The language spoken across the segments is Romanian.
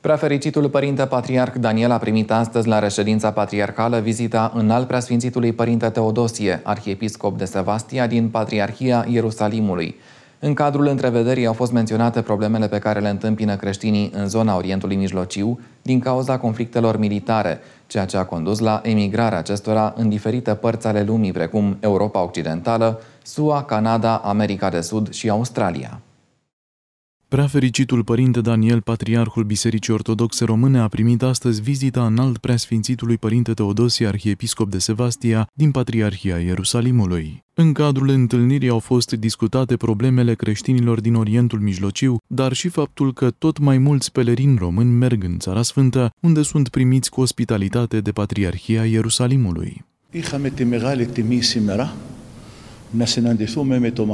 Prefericitul Părinte Patriarh Daniel a primit astăzi la reședința patriarhală vizita în al preasfințitului Părinte Teodosie, arhiepiscop de Sevastia din Patriarhia Ierusalimului. În cadrul întrevederii au fost menționate problemele pe care le întâmpină creștinii în zona Orientului Mijlociu din cauza conflictelor militare, ceea ce a condus la emigrarea acestora în diferite părți ale lumii, precum Europa Occidentală, SUA, Canada, America de Sud și Australia. Preafericitul Părinte Daniel, Patriarhul Bisericii Ortodoxe Române, a primit astăzi vizita înalt preasfințitului Părinte Teodosie, Arhiepiscop de Sevastia, din Patriarhia Ierusalimului. În cadrul întâlnirii au fost discutate problemele creștinilor din Orientul Mijlociu, dar și faptul că tot mai mulți pelerini români merg în Țara Sfântă, unde sunt primiți cu ospitalitate de Patriarhia Ierusalimului. Είχαμε τη μεγάλη τιμή simera, να συναντηθούμε με το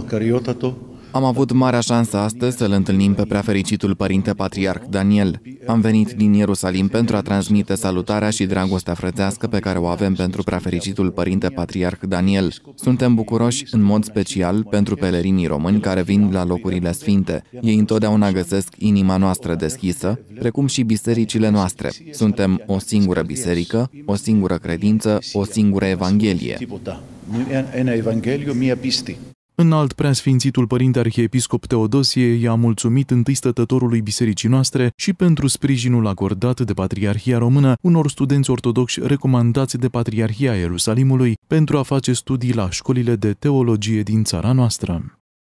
am avut marea șansă astăzi să-l întâlnim pe fericitul Părinte Patriarh Daniel. Am venit din Ierusalim pentru a transmite salutarea și dragostea frățească pe care o avem pentru fericitul Părinte Patriarh Daniel. Suntem bucuroși în mod special pentru pelerinii români care vin la locurile sfinte. Ei întotdeauna găsesc inima noastră deschisă, precum și bisericile noastre. Suntem o singură biserică, o singură credință, o singură Evanghelie. Înalt preasfințitul părinte arhiepiscop Teodosie i-a mulțumit întâi stătătorului bisericii noastre și pentru sprijinul acordat de Patriarhia Română unor studenți ortodoxi recomandați de Patriarhia Ierusalimului pentru a face studii la școlile de teologie din țara noastră.